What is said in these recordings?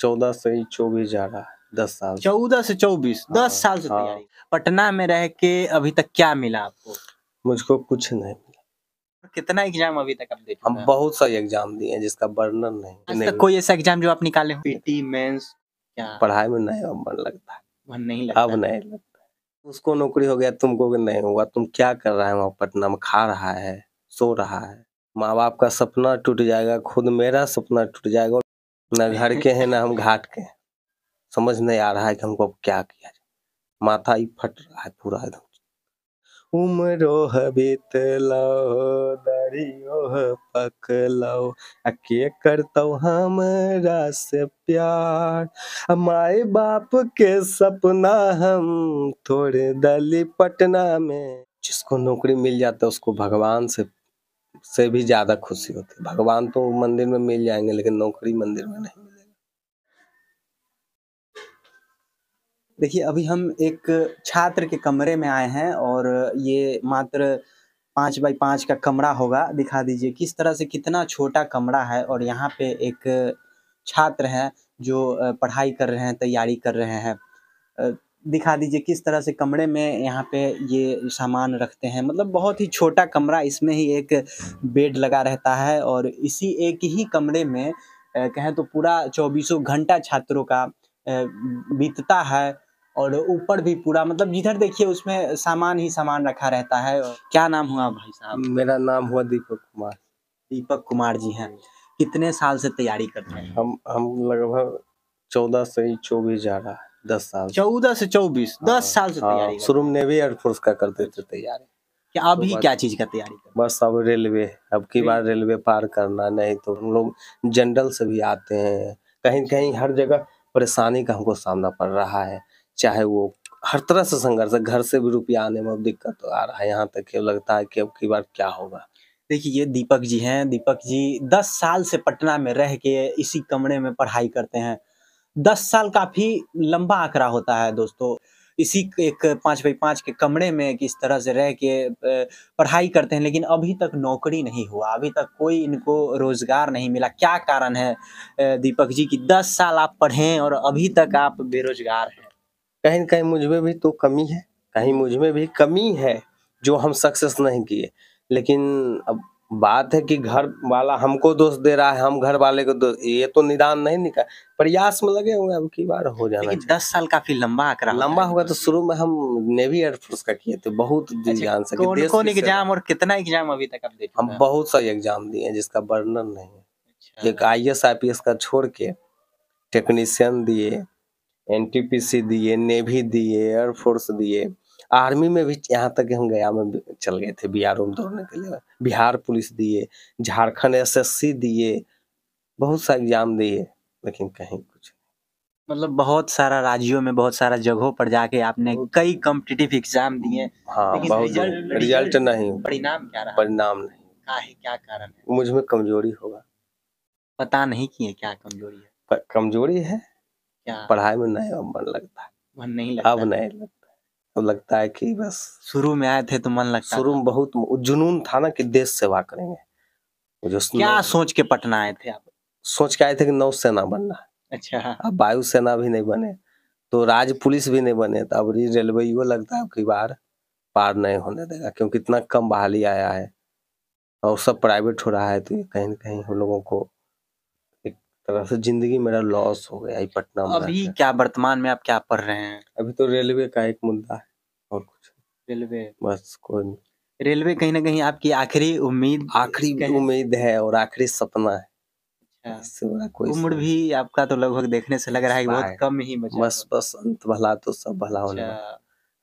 चौदह से ही चौबीस जा रहा है दस साल चौदह से चौबीस दस हाँ, साल से हाँ। तैयारी पटना में रह के अभी तक क्या मिला आपको मुझको कुछ नहीं मिला कितना एग्जाम अभी तक आप हम बहुत सारे एग्जाम दिए हैं जिसका वर्णन नहीं, नहीं कोई ऐसा एग्जाम जो आप निकाले हो पीटी मेंस क्या पढ़ाई में नहीं मन लगता है मन नहीं लगता अब नहीं लगता उसको नौकरी हो गया तुमको नहीं होगा तुम क्या कर रहा है वहाँ पटना में खा रहा है सो रहा है माँ बाप का सपना टूट जाएगा खुद मेरा सपना टूट जाएगा ना घर के हैं ना हम घाट के हैं समझ नहीं आ रहा है कि हमको अब क्या किया जाए माथा ही फट रहा है पूरा एकदम उम्रो हबित लो दरियो पक लो के करतो हमरा से प्यार माए बाप के सपना हम थोड़े दली पटना में जिसको नौकरी मिल जाता है उसको भगवान से से भी ज़्यादा खुशी होती है भगवान तो मंदिर में मिल जाएंगे लेकिन नौकरी मंदिर में नहीं देखिए अभी हम एक छात्र के कमरे में आए हैं और ये मात्र पांच बाई पांच का कमरा होगा दिखा दीजिए किस तरह से कितना छोटा कमरा है और यहाँ पे एक छात्र है जो पढ़ाई कर रहे हैं तैयारी कर रहे हैं दिखा दीजिए किस तरह से कमरे में यहाँ पे ये सामान रखते हैं मतलब बहुत ही छोटा कमरा इसमें ही एक बेड लगा रहता है और इसी एक ही कमरे में कहें तो पूरा चौबीसों घंटा छात्रों का बीतता है और ऊपर भी पूरा मतलब जिधर देखिए उसमें सामान ही सामान रखा रहता है क्या नाम हुआ भाई साहब मेरा नाम हुआ दीपक कुमार दीपक कुमार जी हैं कितने साल से तैयारी कर रहे हैं हम हम लगभग चौदह से ही चौबीस जा रहा है दस साल चौदह से चौबीस दस हाँ, साल से हाँ, तैयारी शुरू में नेवी एयरफोर्स का करते थे तैयारी क्या अब ही तो क्या चीज का तैयारी बस अब रेलवे अब की बार रेलवे पार करना नहीं तो हम लोग जनरल से भी आते हैं कहीं कहीं हर जगह परेशानी का हमको सामना पड़ रहा है चाहे वो हर तरह से संघर्ष घर से भी रुपया आने में अब दिक्कत तो आ रहा है यहाँ तक लगता है कि अब की बार क्या होगा देखिए ये दीपक जी हैं दीपक जी दस साल से पटना में रह के इसी कमरे में पढ़ाई करते हैं दस साल काफी लंबा आंकड़ा होता है दोस्तों इसी एक पाँच बाई पाँच के कमरे में किस तरह से रह के पढ़ाई करते हैं लेकिन अभी तक नौकरी नहीं हुआ अभी तक कोई इनको रोज़गार नहीं मिला क्या कारण है दीपक जी की दस साल आप पढ़े और अभी तक आप बेरोजगार हैं कहीं ना कहीं मुझ में भी तो कमी है कहीं मुझ में भी कमी है जो हम सक्सेस नहीं किए लेकिन अब बात है कि घर वाला हमको दोष दे रहा है हम घर वाले को दोष ये तो निदान नहीं निकाल प्रयास में लगे हुए अब की बार हो जाना दस साल काफी लंबा आंकड़ा लंबा होगा तो शुरू में हम नेवी एयरफोर्स का किए थे बहुत अच्छा, जान सके कौन, एग्जाम और कितना एग्जाम अभी तक आप देखे हम बहुत सारे एग्जाम दिए हैं जिसका वर्णन नहीं है अच्छा। एक I S I P S का छोड़ के टेक्नीशियन दिए एन टी पी सी दिए नेवी दिए एयरफोर्स दिए आर्मी में भी यहाँ तक हम गया में चल गए थे बिहार में दौड़ने के लिए बिहार पुलिस दिए झारखंड एसएससी दिए बहुत सा एग्जाम दिए लेकिन कहीं कुछ मतलब बहुत सारा राज्यों में बहुत सारा जगहों पर जाके आपने कई कॉम्पिटिटिव एग्जाम दिए हाँ बहुत रिजल्ट, नहीं परिणाम क्या रहा परिणाम नहीं काहे क्या कारण है मुझ में कमजोरी होगा पता नहीं किए है क्या कमजोरी है कमजोरी है क्या पढ़ाई में नहीं मन लगता मन नहीं लगता अब नहीं लगता तो लगता है कि बस शुरू में आए थे तो मन लगता शुरू में बहुत जुनून था ना कि देश सेवा करेंगे जो क्या सोच के पटना आए थे आप सोच के आए थे कि नौसेना बनना अच्छा हाँ। अब वायुसेना भी नहीं बने तो राज्य पुलिस भी नहीं बने तो अब रेलवे यो लगता है कि बार पार नहीं होने देगा क्योंकि इतना कम बहाली आया है और सब प्राइवेट हो रहा है तो ये कहीं ना कहीं हम लोगों को एक तरह से जिंदगी मेरा लॉस हो गया पटना में अभी क्या वर्तमान में आप क्या पढ़ रहे हैं अभी तो रेलवे का एक मुद्दा है और कुछ रेलवे बस कोई नहीं रेलवे कहीं ना कहीं आपकी आखिरी उम्मीद आखिरी उम्मीद है और आखिरी सपना है अच्छा। कोई उम्र भी आपका तो लगभग देखने से लग रहा है बहुत कम ही बस बस अंत भला तो सब भला होने अच्छा।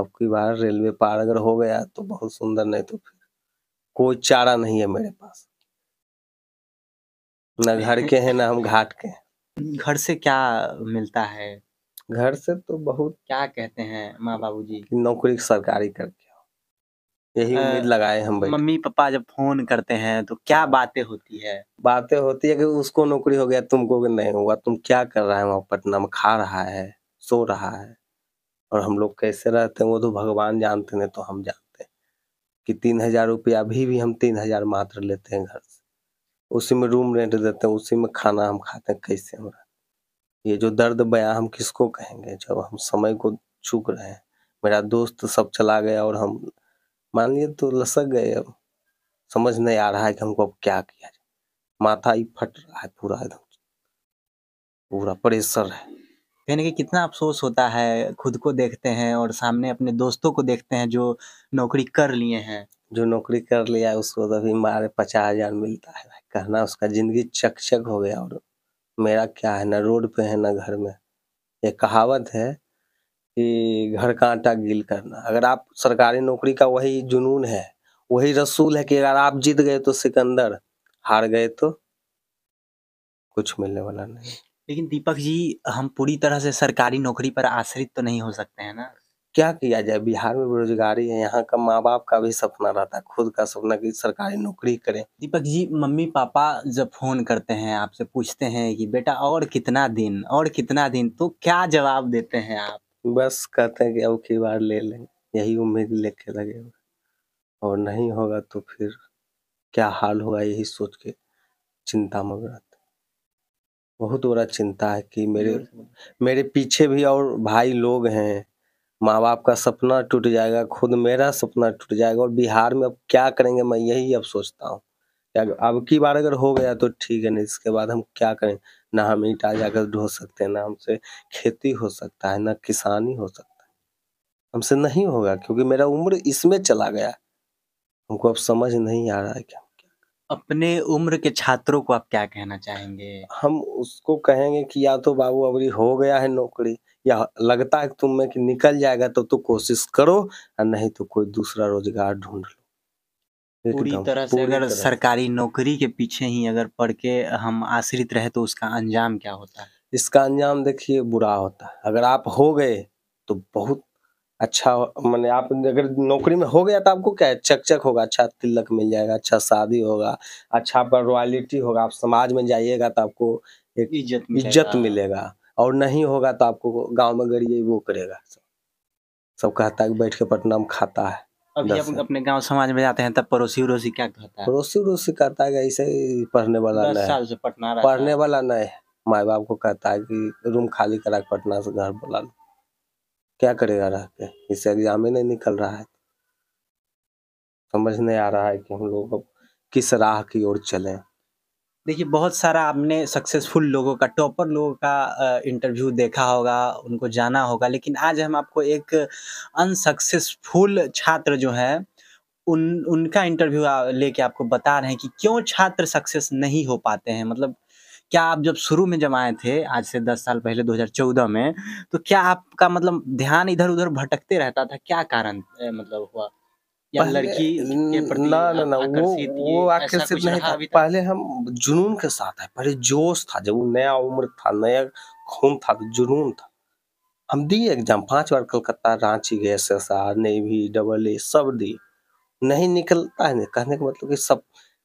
अब की बार रेलवे पार अगर हो गया तो बहुत सुंदर नहीं तो फिर कोई चारा नहीं है मेरे पास न घर अच्छा। के हैं ना हम घाट के घर से क्या मिलता है घर से तो बहुत क्या कहते हैं माँ बाबू जी नौकरी सरकारी करके यही उम्मीद लगाए हम भाई मम्मी पापा जब फोन करते हैं तो क्या हाँ। बातें होती है बातें होती है कि उसको नौकरी हो गया तुमको नहीं हुआ तुम क्या कर रहा है वहाँ पटना में खा रहा है सो रहा है और हम लोग कैसे रहते हैं वो तो भगवान जानते हैं तो हम जानते हैं कि तीन हजार रुपया अभी भी हम तीन हजार मात्र लेते हैं घर से उसी में रूम रेंट देते हैं उसी में खाना हम खाते हैं कैसे हो रहा है ये जो दर्द बयां हम किसको कहेंगे जब हम समय को चूक रहे हैं मेरा दोस्त सब चला गया और हम मान लिए तो लसक गए अब समझ नहीं आ रहा है कि हमको अब क्या किया जाए माथा ही फट रहा है पूरा एकदम पूरा प्रेशर है यानी कि कितना अफसोस होता है खुद को देखते हैं और सामने अपने दोस्तों को देखते हैं जो नौकरी कर लिए हैं जो नौकरी कर लिया है उसको तो अभी मारे पचास हजार मिलता है भाई कहना उसका जिंदगी चक चक हो गया और मेरा क्या है ना रोड पे है ना घर में ये कहावत है कि घर का आटा गील करना अगर आप सरकारी नौकरी का वही जुनून है वही रसूल है कि अगर आप जीत गए तो सिकंदर हार गए तो कुछ मिलने वाला नहीं लेकिन दीपक जी हम पूरी तरह से सरकारी नौकरी पर आश्रित तो नहीं हो सकते हैं ना क्या किया जाए बिहार में बेरोजगारी है यहाँ का माँ बाप का भी सपना रहता है खुद का सपना कि सरकारी नौकरी करें दीपक जी मम्मी पापा जब फोन करते हैं आपसे पूछते हैं कि बेटा और कितना दिन और कितना दिन तो क्या जवाब देते हैं आप बस कहते हैं कि अब की बार ले लें यही उम्मीद लेके लगे और नहीं होगा तो फिर क्या हाल होगा यही सोच के चिंता मग रहते बहुत बड़ा चिंता है कि मेरे मेरे पीछे भी और भाई लोग हैं माँ बाप का सपना टूट जाएगा खुद मेरा सपना टूट जाएगा और बिहार में अब क्या करेंगे मैं यही अब सोचता हूँ अब की बार अगर हो गया तो ठीक है नहीं इसके बाद हम क्या करें ना हम ईटा जाकर ढो सकते हैं ना हमसे खेती हो सकता है ना किसानी हो सकता है हमसे नहीं होगा क्योंकि मेरा उम्र इसमें चला गया हमको अब समझ नहीं आ रहा है कि हम क्या करें। अपने उम्र के छात्रों को आप क्या कहना चाहेंगे हम उसको कहेंगे कि या तो बाबू अबरी हो गया है नौकरी या लगता है तुम में कि निकल जाएगा तो तू कोशिश करो और नहीं तो कोई दूसरा रोजगार ढूंढ लो पूरी तरह से अगर सरकारी नौकरी के पीछे ही अगर पढ़ के हम आश्रित रहे तो उसका अंजाम क्या होता है इसका अंजाम देखिए बुरा होता है अगर आप हो गए तो बहुत अच्छा मैंने आप अगर नौकरी में हो गया तो आपको क्या है चक होगा अच्छा तिलक मिल जाएगा अच्छा शादी होगा अच्छा आपका रॉयलिटी होगा आप समाज में जाइएगा तो आपको एक इज्जत मिलेगा, इज्जत मिलेगा। और नहीं होगा तो आपको गांव में गरीब वो करेगा सब कहता है बैठ के पटना में खाता है अभी अपने गांव समाज में जाते हैं तब पड़ोसी उड़ोसी क्या कहता है पड़ोसी उड़ोसी कहता है ऐसे पढ़ने वाला नहीं साल से पटना पढ़ने वाला नहीं माए बाप को कहता है कि रूम खाली करा पटना से घर बुला लो क्या करेगा रह के इससे एग्जाम ही नहीं निकल रहा है समझ नहीं आ रहा है कि हम लोग अब किस राह की ओर चलें देखिए बहुत सारा आपने सक्सेसफुल लोगों का टॉपर लोगों का इंटरव्यू देखा होगा उनको जाना होगा लेकिन आज हम आपको एक अनसक्सेसफुल छात्र जो है उन उनका इंटरव्यू लेके आपको बता रहे हैं कि क्यों छात्र सक्सेस नहीं हो पाते हैं मतलब क्या आप जब शुरू में जब आए थे आज से दस साल पहले 2014 में तो क्या आपका मतलब ध्यान इधर उधर भटकते रहता था क्या कारण मतलब हुआ लड़की वो वो आकर्षित नहीं था पहले हम जुनून के साथ है पहले जोश था जब वो नया उम्र था नया खून था तो जुनून था हम दिए एग्जाम पांच बार कलकत्ता रांची गए नेवी डबल ए सब दिए नहीं निकलता है कहने का मतलब कि सब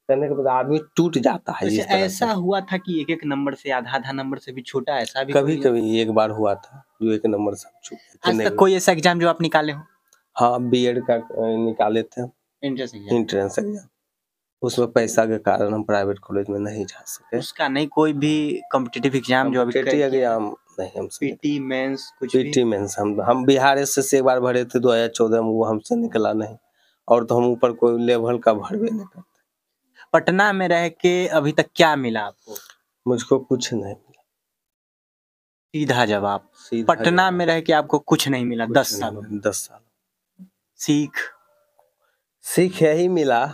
करने के बाद मतलब आदमी टूट जाता है अच्छा, इस ऐसा हुआ था कि एक एक नंबर से आधा आधा नंबर से भी छोटा ऐसा भी कभी कभी एक बार हुआ था जो एक नंबर से अच्छा, कोई ऐसा एग्जाम जो आप निकाले हो हाँ बीएड का निकाले थे इंट्रेंस एग्जाम उसमें पैसा के कारण हम प्राइवेट कॉलेज में नहीं जा सके उसका नहीं कोई भी कॉम्पिटेटिव एग्जाम जो अभी एग्जाम नहीं हमसे पीटी मेंस कुछ मेंस हम हम बिहार एस से एक बार भरे थे दो हजार चौदह में वो हमसे निकला नहीं और तो हम ऊपर कोई लेवल का भर भी नहीं करते पटना में रह के अभी तक क्या मिला आपको मुझको कुछ नहीं मिला सीधा जवाब पटना में रह के आपको कुछ नहीं मिला दस साल दस साल सीख सीख यही मिला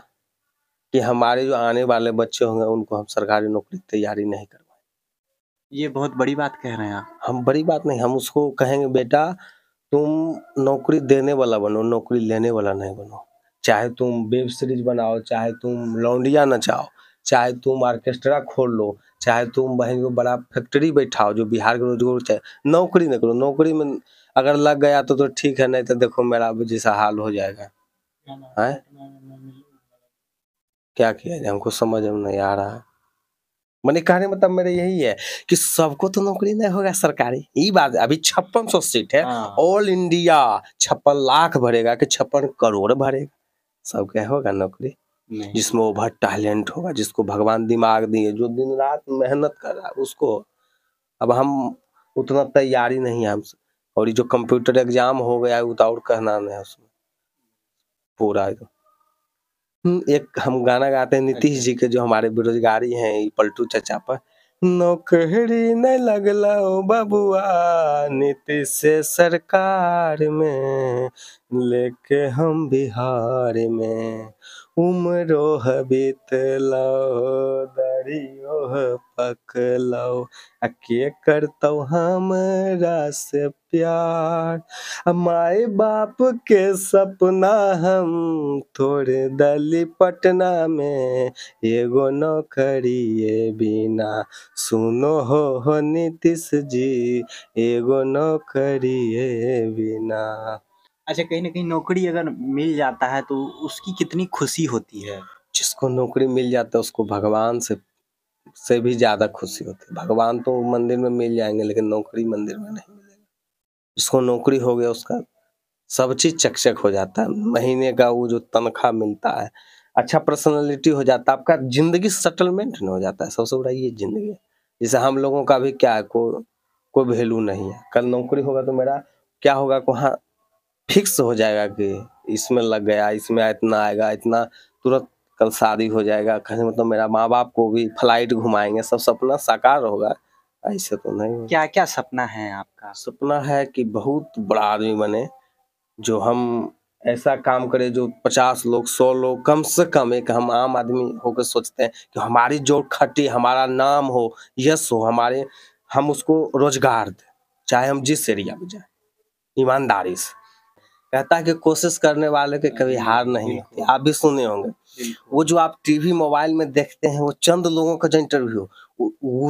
कि हमारे जो आने वाले बच्चे होंगे उनको हम सरकारी नौकरी की तैयारी नहीं करवाएं ये बहुत बड़ी बात कह रहे हैं आप हम बड़ी बात नहीं हम उसको कहेंगे बेटा तुम नौकरी देने वाला बनो नौकरी लेने वाला नहीं बनो चाहे तुम वेब सीरीज बनाओ चाहे तुम लौंडिया नचाओ चाहे तुम ऑर्केस्ट्रा खोल लो चाहे तुम बहन को बड़ा फैक्ट्री बैठाओ जो बिहार के रोजगार चाहे नौकरी न करो नौकरी में अगर लग गया तो तो ठीक है नहीं तो देखो मेरा जैसा हाल हो जाएगा है क्या किया जाए हमको समझ में नहीं आ रहा है मैंने कहने मतलब मेरे यही है कि सबको तो नौकरी नहीं होगा सरकारी ये बात अभी छप्पन सौ सीट है ऑल हाँ। इंडिया छप्पन लाख भरेगा कि छप्पन करोड़ भरेगा सबके होगा नौकरी जिसमें ओवर टैलेंट होगा जिसको भगवान दिमाग दिए जो दिन रात मेहनत कर रहा है उसको अब हम उतना तैयारी नहीं है हमसे और ये जो कंप्यूटर एग्जाम हो गया है उताउर कहना है उसमें पूरा हम्म, एक हम गाना गाते हैं नीतीश जी के जो हमारे बेरोजगारी हैं पलटू चचा पर नौकरी न लगल बबुआ नीतीश से सरकार में लेके हम बिहार में उम्रो ह लो दरियो ह पकलो आ के करतौ हमरा से प्यार माय बाप के सपना हम थोड़े दली पटना में एगो नौकरिए बिना सुनो हो हो नीतीश जी एगो नौकरिए बिना अच्छा कहीं ना कहीं नौकरी अगर मिल जाता है तो उसकी कितनी खुशी होती है जिसको नौकरी मिल जाता है उसको भगवान से से भी ज्यादा खुशी होती है भगवान तो मंदिर में मिल जाएंगे लेकिन नौकरी मंदिर में नहीं मिलेगी जिसको नौकरी हो गया उसका सब चीज चकचक हो जाता है महीने का वो जो तनख्वाह मिलता है अच्छा पर्सनैलिटी हो जाता है आपका जिंदगी सेटलमेंट नहीं हो जाता है सबसे बड़ा ये जिंदगी है जैसे हम लोगों का भी क्या है कोई वैल्यू नहीं है कल नौकरी होगा तो मेरा क्या होगा को हाँ फिक्स हो जाएगा कि इसमें लग गया इसमें इतना आएगा इतना तुरंत कल शादी हो जाएगा कहीं मतलब मेरा माँ बाप को भी फ्लाइट घुमाएंगे सब सपना साकार होगा ऐसे तो नहीं क्या क्या सपना है आपका सपना है कि बहुत बड़ा आदमी बने जो हम ऐसा काम करे जो पचास लोग सौ लोग कम से कम एक हम आम आदमी होकर सोचते हैं कि हमारी जो खटी हमारा नाम हो यश हो हमारे हम उसको रोजगार दें चाहे हम जिस एरिया में जाए ईमानदारी से कहता है कि कोशिश करने वाले के कभी हम्म, हार नहीं होती आप भी सुने होंगे वो जो आप टीवी मोबाइल में देखते हैं वो चंद लोगों का जो इंटरव्यू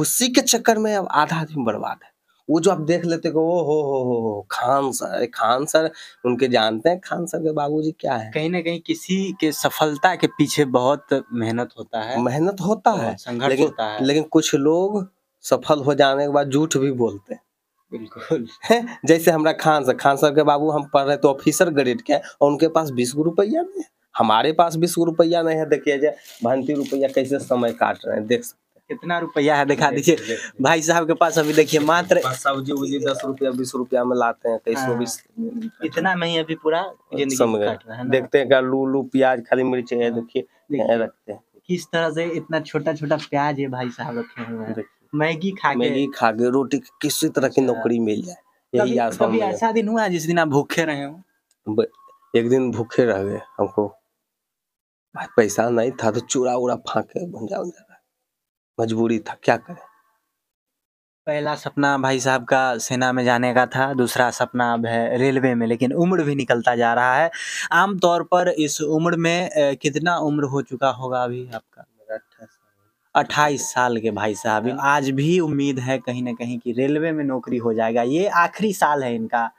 उसी के चक्कर में अब आधा आदमी बर्बाद है वो जो आप देख लेते हो हो हो हो हो खान सर खान सर उनके जानते हैं खान सर के बाबूजी क्या है कहीं ना कहीं किसी के सफलता के पीछे बहुत मेहनत होता है मेहनत होता है संघर्ष होता है लेकिन कुछ लोग सफल हो जाने के बाद झूठ भी बोलते बिल्कुल जैसे हमारा खान साहब खान साहब के बाबू हम पढ़ रहे तो ऑफिसर ग्रेड के और उनके पास बीस गो रुपया नहीं है हमारे पास बीस गो रुपया नहीं है देखिए जय भंती रुपया कैसे समय काट रहे हैं देख सकते कितना रुपया है दिखा दीजिए भाई साहब के पास अभी देखिए मात्र सब्जी उब्जी दस रुपया बीस रुपया में लाते हैं कैसे भी हाँ। इतना में ही अभी पूरा जिंदगी देखते हैं आलू प्याज खाली मिर्च है देखिए रखते हैं किस तरह से इतना छोटा छोटा प्याज है भाई साहब रखे हुए हैं मैगी खा के मैगी खा के रोटी किसी तरह की अच्छा। नौकरी मिल जाए यही आशा कभी ऐसा दिन हुआ जिस दिन आप भूखे रहे हो एक दिन भूखे रह गए हमको पैसा नहीं था तो चूरा उड़ा फाँक के उंजा मजबूरी था क्या करें पहला सपना भाई साहब का सेना में जाने का था दूसरा सपना अब है रेलवे में लेकिन उम्र भी निकलता जा रहा है आमतौर पर इस उम्र में कितना उम्र हो चुका होगा अभी आपका अट्ठाईस साल के भाई साहब हाँ। आज भी उम्मीद है कहीं ना कहीं कि रेलवे में नौकरी हो जाएगा ये आखिरी साल है इनका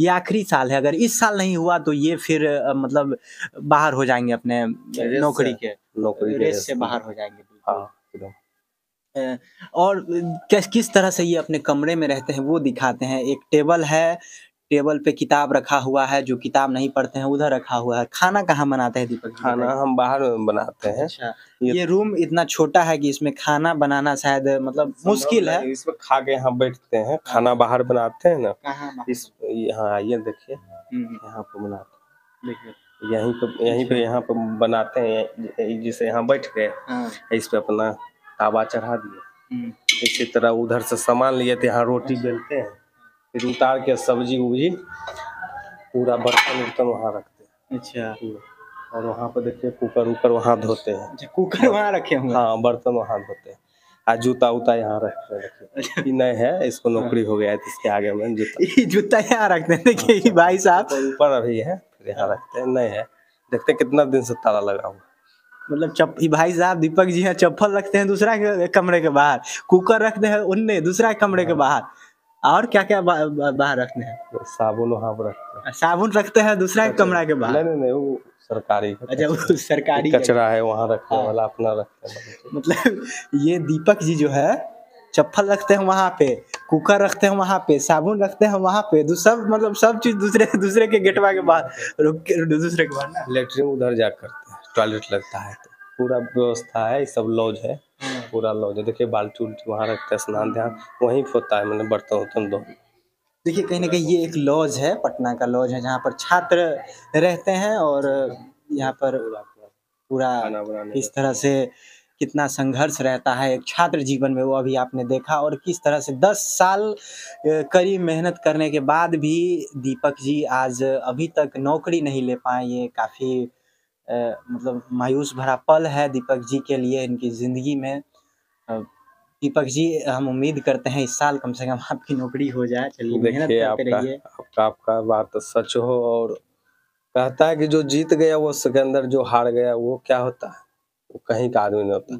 ये आखिरी साल है अगर इस साल नहीं हुआ तो ये फिर मतलब बाहर हो जाएंगे अपने नौकरी के नौकरी रेस से बाहर हो जाएंगे हाँ, और किस तरह से ये अपने कमरे में रहते हैं वो दिखाते हैं एक टेबल है टेबल पे किताब रखा हुआ है जो किताब नहीं पढ़ते हैं उधर रखा हुआ है खाना कहाँ बनाते हैं दीपक खाना हम बाहर बनाते हैं अच्छा ये, ये रूम इतना छोटा है कि इसमें खाना बनाना शायद मतलब मुश्किल है इसमें खा के यहाँ बैठते हैं खाना बाहर बनाते हैं ना इस यहाँ आइए देखिए हम्म, हम्म। यहाँ पे बनाते यही यहीं पे यहीं पे अच्छा। यहाँ पे बनाते हैं जिसे यहाँ बैठ गए हाँ। इस पे अपना तावा चढ़ा दिए हम्म। इसी तरह उधर से सामान लिए थे यहाँ रोटी अच्छा। बेलते हैं फिर उतार के सब्जी उब्जी पूरा बर्तन उर्तन वहाँ रखते हैं अच्छा और वहाँ पर देखिए कुकर उकर वहाँ धोते हैं कुकर अच्छा, वहाँ रखे हुए हाँ बर्तन वहाँ धोते हैं आ जूता उता यहाँ रखते हैं अच्छा। नहीं है इसको नौकरी हो गया है तो इसके आगे में जूता जूता यहाँ रखते हैं देखिए भाई साहब ऊपर अभी है फिर यहाँ हाँ। रखते हैं नहीं है देखते कितना दिन से ताला लगा हुआ मतलब चप भाई साहब दीपक जी हैं चप्पल रखते हैं दूसरा कमरे के बाहर कुकर रखते हैं उनने दूसरा कमरे के हाँ। बाहर और क्या क्या बा, बा, बाहर रखते हैं तो साबुन वहाँ पर रखते हैं साबुन रखते हैं दूसरा एक कमरा के बाहर नहीं नहीं नहीं वो सरकारी अच्छा वो सरकारी कचरा है वहाँ रखने हाँ। वाला मतलब अपना रखते हैं मतलब।, मतलब ये दीपक जी जो है चप्पल रखते हैं वहाँ पे कुकर रखते हैं वहाँ पे साबुन रखते हैं वहाँ पे सब मतलब सब चीज दूसरे दूसरे के गेटवा के बाहर रुक के दूसरे के बाहर लेटरिन उधर जा करते हैं टॉयलेट लगता है तो। पूरा व्यवस्था है सब लॉज है हाँ। पूरा लॉज है देखिए बाल्टी उल्टी वहाँ रखते हैं स्नान ध्यान वहीं होता है मैंने बर्तन उर्तन दो देखिए कहीं ना कहीं ये एक लॉज है पटना का लॉज है जहाँ पर छात्र रहते हैं और यहाँ पर पूरा इस तरह से कितना संघर्ष रहता है एक छात्र जीवन में वो अभी आपने देखा और किस तरह से 10 साल कड़ी मेहनत करने के बाद भी दीपक जी आज अभी तक नौकरी नहीं ले पाए ये काफ़ी मतलब मायूस भरा पल है दीपक जी के लिए इनकी ज़िंदगी में दीपक जी हम उम्मीद करते हैं इस साल कम से कम आपकी नौकरी हो जाए चलिए मेहनत आपका आपका बात सच हो और कहता है कि जो जीत गया वो सिकंदर जो हार गया वो क्या होता है वो कहीं का आदमी नहीं होता